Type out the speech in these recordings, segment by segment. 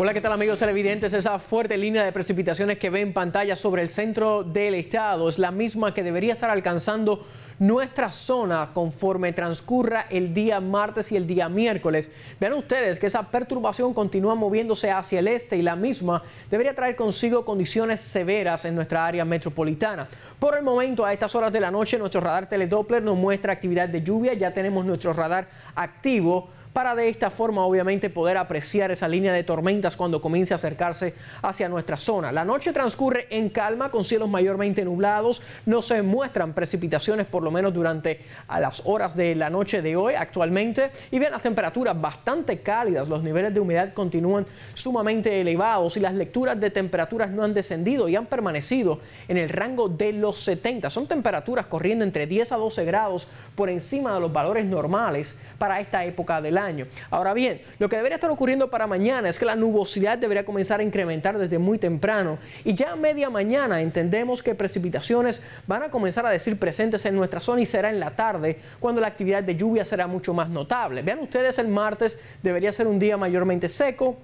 Hola, ¿qué tal amigos televidentes? Esa fuerte línea de precipitaciones que ve en pantalla sobre el centro del estado es la misma que debería estar alcanzando nuestra zona conforme transcurra el día martes y el día miércoles. Vean ustedes que esa perturbación continúa moviéndose hacia el este y la misma debería traer consigo condiciones severas en nuestra área metropolitana. Por el momento, a estas horas de la noche, nuestro radar teledoppler nos muestra actividad de lluvia, ya tenemos nuestro radar activo para de esta forma obviamente poder apreciar esa línea de tormenta cuando comience a acercarse hacia nuestra zona. La noche transcurre en calma con cielos mayormente nublados. No se muestran precipitaciones por lo menos durante a las horas de la noche de hoy actualmente. Y vean las temperaturas bastante cálidas. Los niveles de humedad continúan sumamente elevados y las lecturas de temperaturas no han descendido y han permanecido en el rango de los 70. Son temperaturas corriendo entre 10 a 12 grados por encima de los valores normales para esta época del año. Ahora bien, lo que debería estar ocurriendo para mañana es que la nube debería debería comenzar a incrementar desde muy temprano y ya a media mañana entendemos que precipitaciones van a comenzar a decir presentes en nuestra zona y será en la tarde cuando la actividad de lluvia será mucho más notable. Vean ustedes, el martes debería ser un día mayormente seco,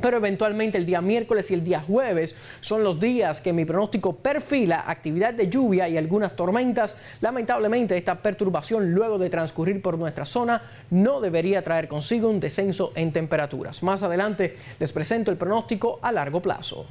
pero eventualmente el día miércoles y el día jueves son los días que mi pronóstico perfila actividad de lluvia y algunas tormentas. Lamentablemente esta perturbación luego de transcurrir por nuestra zona no debería traer consigo un descenso en temperaturas. Más adelante les presento el pronóstico a largo plazo.